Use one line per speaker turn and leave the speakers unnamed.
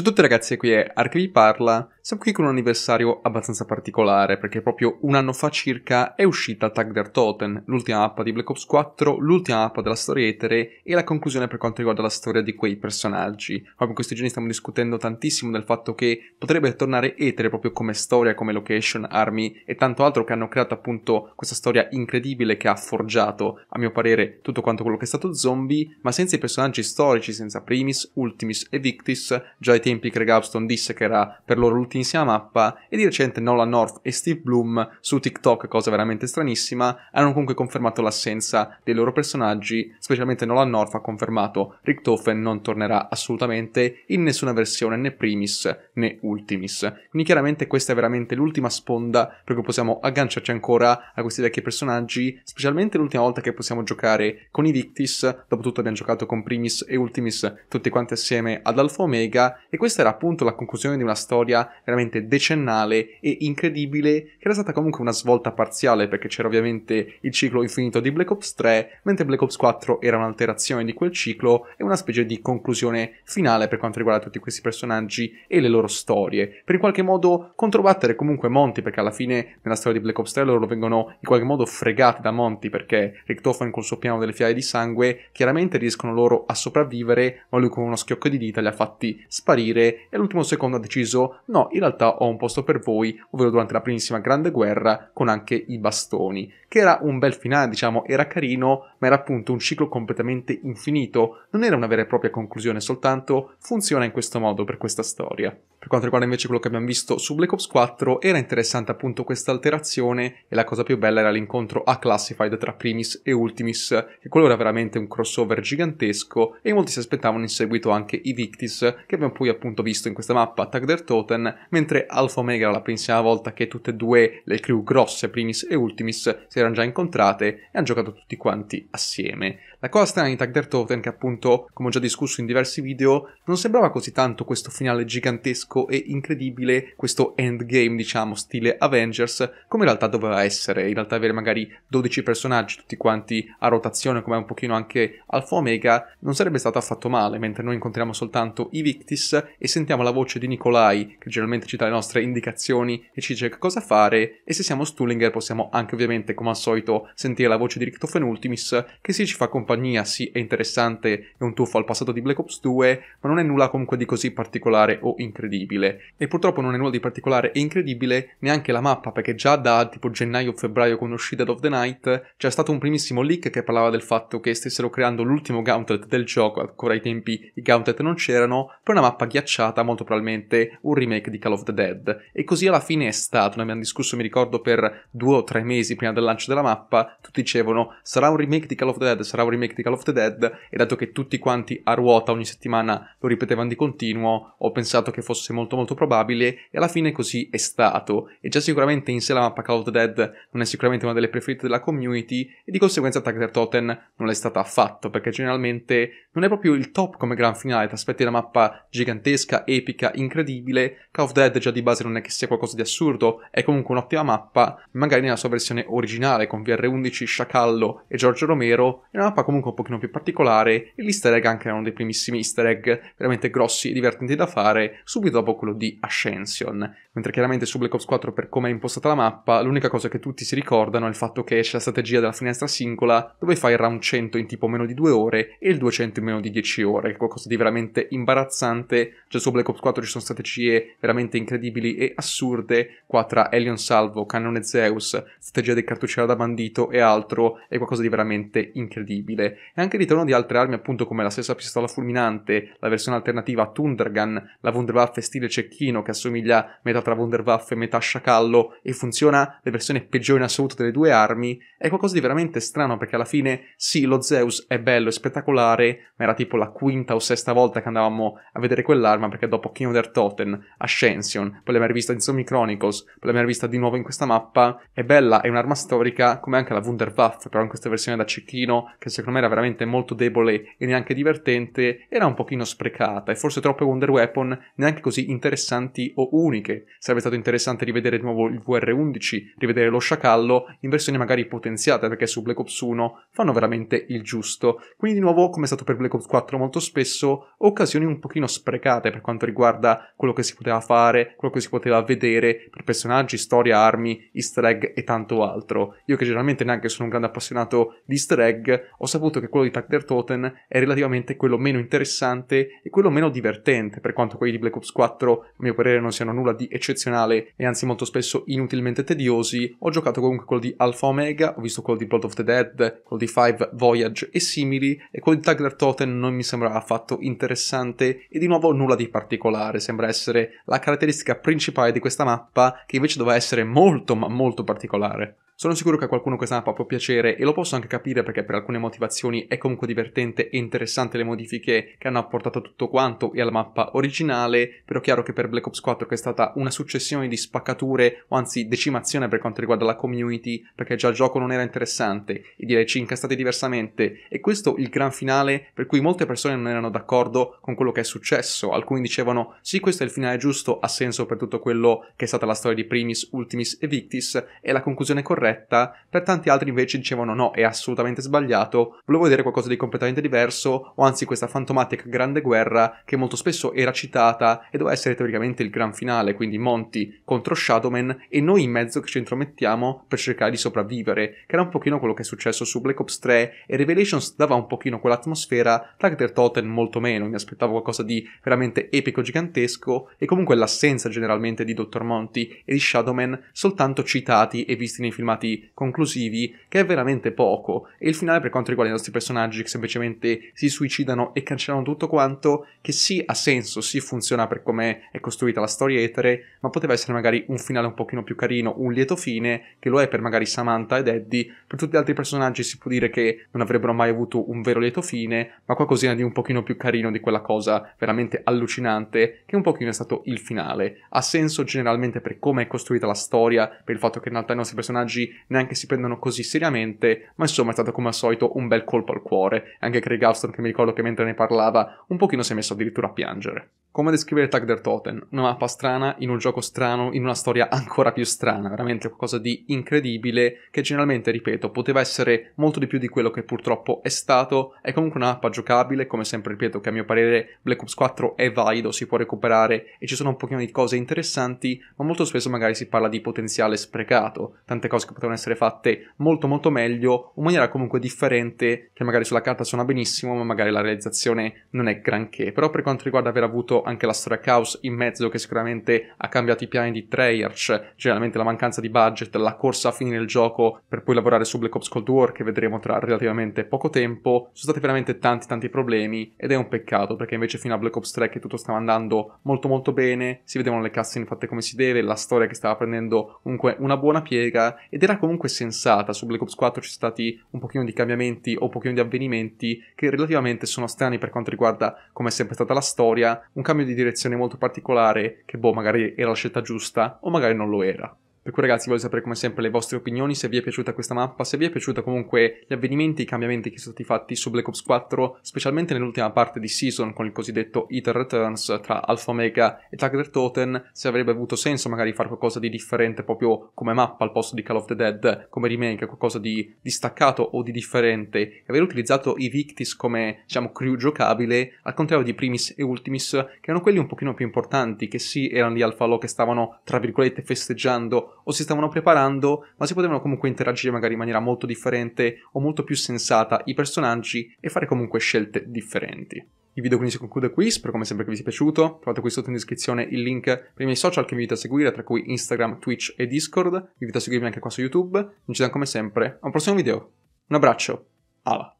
Ciao a tutti ragazzi, qui è Archivi Parla siamo qui con un anniversario abbastanza particolare, perché proprio un anno fa circa è uscita Tag der Toten, l'ultima mappa di Black Ops 4, l'ultima mappa della storia etere e la conclusione per quanto riguarda la storia di quei personaggi. Proprio in questi giorni stiamo discutendo tantissimo del fatto che potrebbe tornare etere proprio come storia, come location, army e tanto altro che hanno creato appunto questa storia incredibile che ha forgiato, a mio parere, tutto quanto quello che è stato zombie, ma senza i personaggi storici, senza Primis, Ultimis e Victis, già ai tempi Craig Upston disse che era per loro l'ultimo contenuti insieme a Mappa e di recente Nolan North e Steve Bloom su TikTok, cosa veramente stranissima, hanno comunque confermato l'assenza dei loro personaggi, specialmente Nolan North ha confermato Richtofen non tornerà assolutamente in nessuna versione né primis né ultimis. Quindi chiaramente questa è veramente l'ultima sponda per cui possiamo agganciarci ancora a questi vecchi personaggi, specialmente l'ultima volta che possiamo giocare con i Victis, dopo tutto abbiamo giocato con primis e ultimis tutti quanti assieme ad Alfa Omega e questa era appunto la conclusione di una storia veramente decennale e incredibile, che era stata comunque una svolta parziale perché c'era ovviamente il ciclo infinito di Black Ops 3, mentre Black Ops 4 era un'alterazione di quel ciclo e una specie di conclusione finale per quanto riguarda tutti questi personaggi e le loro storie, per in qualche modo controbattere comunque Monty perché alla fine nella storia di Black Ops 3 loro vengono in qualche modo fregati da Monty perché Richtofen col suo piano delle fiale di sangue chiaramente riescono loro a sopravvivere ma lui con uno schiocco di dita li ha fatti sparire e all'ultimo secondo ha deciso no, io in realtà ho un posto per voi, ovvero durante la primissima grande guerra con anche i bastoni, che era un bel finale, diciamo, era carino, ma era appunto un ciclo completamente infinito, non era una vera e propria conclusione, soltanto funziona in questo modo per questa storia. Per quanto riguarda invece quello che abbiamo visto su Black Ops 4, era interessante appunto questa alterazione e la cosa più bella era l'incontro a Classified tra Primis e Ultimis, che quello era veramente un crossover gigantesco e molti si aspettavano in seguito anche i Victis, che abbiamo poi appunto visto in questa mappa Tag der Toten mentre Alfa Omega era la prima volta che tutte e due le crew grosse, Primis e Ultimis, si erano già incontrate e hanno giocato tutti quanti assieme. La cosa strana di Tag Der Toten, che appunto, come ho già discusso in diversi video, non sembrava così tanto questo finale gigantesco e incredibile, questo endgame, diciamo, stile Avengers, come in realtà doveva essere. In realtà avere magari 12 personaggi, tutti quanti a rotazione, come un pochino anche Alfa Omega, non sarebbe stato affatto male, mentre noi incontriamo soltanto i Victis e sentiamo la voce di Nicolai, che generalmente finalmente ci dà le nostre indicazioni e ci dice che cosa fare e se siamo Stullinger possiamo anche ovviamente come al solito sentire la voce di Richtofen Ultimis che sì ci fa compagnia, sì è interessante, è un tuffo al passato di Black Ops 2 ma non è nulla comunque di così particolare o incredibile e purtroppo non è nulla di particolare e incredibile neanche la mappa perché già da tipo gennaio o febbraio con uscita of the Night c'è stato un primissimo leak che parlava del fatto che stessero creando l'ultimo gauntlet del gioco ancora ai tempi i gauntlet non c'erano per una mappa ghiacciata molto probabilmente un remake di Call of the Dead. E così alla fine è stato, ne abbiamo discusso, mi ricordo, per due o tre mesi prima del lancio della mappa, tutti dicevano sarà un remake di Call of the Dead, sarà un remake di Call of the Dead, e dato che tutti quanti a ruota ogni settimana lo ripetevano di continuo, ho pensato che fosse molto molto probabile, e alla fine così è stato. E già sicuramente in sé la mappa Call of the Dead non è sicuramente una delle preferite della community, e di conseguenza Tagger Totten non l'è stata affatto, perché generalmente non è proprio il top come gran finale, ti aspetti una mappa gigantesca, epica, incredibile, Call of of Dead già di base non è che sia qualcosa di assurdo, è comunque un'ottima mappa, magari nella sua versione originale con VR11, Sciacallo e Giorgio Romero, è una mappa comunque un pochino più particolare e l'easter egg anche era uno dei primissimi easter egg veramente grossi e divertenti da fare, subito dopo quello di Ascension. Mentre chiaramente su Black Ops 4 per come è impostata la mappa, l'unica cosa che tutti si ricordano è il fatto che c'è la strategia della finestra singola dove fai il round 100 in tipo meno di 2 ore e il 200 in meno di 10 ore, che è qualcosa di veramente imbarazzante, già su Black Ops 4 ci sono strategie veramente veramente incredibili e assurde qua tra Elion Salvo, Cannone Zeus, strategia del cartucciere da bandito e altro è qualcosa di veramente incredibile. E anche il ritorno di altre armi appunto come la stessa pistola fulminante, la versione alternativa a Thundergun, la Wunderwaffe stile cecchino che assomiglia metà tra Wunderwaffe e metà sciacallo e funziona le versioni peggiori in assoluto delle due armi, è qualcosa di veramente strano perché alla fine sì lo Zeus è bello e spettacolare ma era tipo la quinta o sesta volta che andavamo a vedere quell'arma perché dopo King of the Totem, Ascension Ascension, poi l'abbiamo rivista in Zombie Chronicles, poi l'abbiamo rivista di nuovo in questa mappa. È bella, è un'arma storica, come anche la Wunderwaffe, però in questa versione da cecchino, che secondo me era veramente molto debole e neanche divertente, era un pochino sprecata e forse troppe Wonder Weapon neanche così interessanti o uniche. Sarebbe stato interessante rivedere di nuovo il VR11, rivedere lo sciacallo in versioni magari potenziate, perché su Black Ops 1 fanno veramente il giusto. Quindi di nuovo, come è stato per Black Ops 4 molto spesso, occasioni un pochino sprecate per quanto riguarda quello che si poteva fare fare, quello che si poteva vedere per personaggi, storia, armi, easter egg e tanto altro. Io che generalmente neanche sono un grande appassionato di easter egg, ho saputo che quello di Tucker Toten è relativamente quello meno interessante e quello meno divertente, per quanto quelli di Black Ops 4 a mio parere non siano nulla di eccezionale e anzi molto spesso inutilmente tediosi. Ho giocato comunque quello di Alpha Omega, ho visto quello di Blood of the Dead, quello di Five Voyage e simili e quello di Tucker Toten non mi sembra affatto interessante e di nuovo nulla di particolare, sembra essere la caratteristica caratteristica principale di questa mappa che invece doveva essere molto ma molto particolare. Sono sicuro che a qualcuno questa mappa può piacere e lo posso anche capire perché per alcune motivazioni è comunque divertente e interessante le modifiche che hanno apportato a tutto quanto e alla mappa originale, però chiaro che per Black Ops 4 che è stata una successione di spaccature o anzi decimazione per quanto riguarda la community perché già il gioco non era interessante e direi ci incastate diversamente e questo il gran finale per cui molte persone non erano d'accordo con quello che è successo, alcuni dicevano sì questo è il finale giusto, ha senso per tutto quello che è stata la storia di Primis, Ultimis e Victis e la conclusione corretta corretta, per tanti altri invece dicevano no, è assolutamente sbagliato, volevo vedere qualcosa di completamente diverso, o anzi questa fantomatica grande guerra che molto spesso era citata e doveva essere teoricamente il gran finale, quindi Monty contro Shadowman e noi in mezzo che ci intromettiamo per cercare di sopravvivere, che era un pochino quello che è successo su Black Ops 3 e Revelations dava un pochino quell'atmosfera, Tactical Totten molto meno, mi aspettavo qualcosa di veramente epico, gigantesco e comunque l'assenza generalmente di Dr. Monty e di Shadowman soltanto citati e visti nei filmati risultati conclusivi, che è veramente poco. E il finale per quanto riguarda i nostri personaggi che semplicemente si suicidano e cancellano tutto quanto, che sì ha senso, sì funziona per come è costruita la storia etere, ma poteva essere magari un finale un pochino più carino, un lieto fine, che lo è per magari Samantha ed Eddie. Per tutti gli altri personaggi si può dire che non avrebbero mai avuto un vero lieto fine, ma qualcosina di un pochino più carino di quella cosa veramente allucinante, che un pochino è stato il finale. Ha senso generalmente per come è costruita la storia, per il fatto che in realtà i nostri personaggi neanche si prendono così seriamente, ma insomma è stato come al solito un bel colpo al cuore. Anche Craig Austin, che mi ricordo che mentre ne parlava un pochino si è messo addirittura a piangere. Come descrivere Tag der Toten? Una mappa strana, in un gioco strano, in una storia ancora più strana, veramente qualcosa di incredibile che generalmente, ripeto, poteva essere molto di più di quello che purtroppo è stato. È comunque una mappa giocabile, come sempre ripeto che a mio parere Black Ops 4 è valido, si può recuperare e ci sono un pochino di cose interessanti, ma molto spesso magari si parla di potenziale sprecato, tante cose che potevano essere fatte molto molto meglio, in maniera comunque differente, che magari sulla carta suona benissimo, ma magari la realizzazione non è granché. Però per quanto riguarda aver avuto anche la storia House in mezzo che sicuramente ha cambiato i piani di Treyarch, generalmente la mancanza di budget, la corsa a fine del gioco per poi lavorare su Black Ops Cold War che vedremo tra relativamente poco tempo, sono stati veramente tanti tanti problemi ed è un peccato perché invece fino a Black Ops 3 che tutto stava andando molto molto bene, si vedevano le cutscene fatte come si deve, la storia che stava prendendo comunque una buona piega ed era comunque sensata, su Black Ops 4 ci sono stati un pochino di cambiamenti o un pochino di avvenimenti che relativamente sono strani per quanto riguarda come è sempre stata la storia, un cambio di direzione molto particolare che boh magari era la scelta giusta o magari non lo era. Per cui ragazzi voglio sapere come sempre le vostre opinioni, se vi è piaciuta questa mappa, se vi è piaciuta comunque gli avvenimenti, i cambiamenti che sono stati fatti su Black Ops 4, specialmente nell'ultima parte di Season con il cosiddetto Eater Returns tra Alpha Omega e Tagger Totem, se avrebbe avuto senso magari fare qualcosa di differente proprio come mappa al posto di Call of the Dead, come remake, qualcosa di distaccato o di differente, e aver utilizzato i Victis come, diciamo, crew giocabile, al contrario di Primis e Ultimis, che erano quelli un pochino più importanti, che sì erano di Alpha Law che stavano, tra virgolette, festeggiando o si stavano preparando, ma si potevano comunque interagire magari in maniera molto differente o molto più sensata i personaggi e fare comunque scelte differenti. Il video quindi si conclude qui, spero come sempre che vi sia piaciuto, trovate qui sotto in descrizione il link per i miei social che vi invito a seguire, tra cui Instagram, Twitch e Discord, vi invito a seguirmi anche qua su YouTube, noi ci vediamo come sempre a un prossimo video, un abbraccio, alla!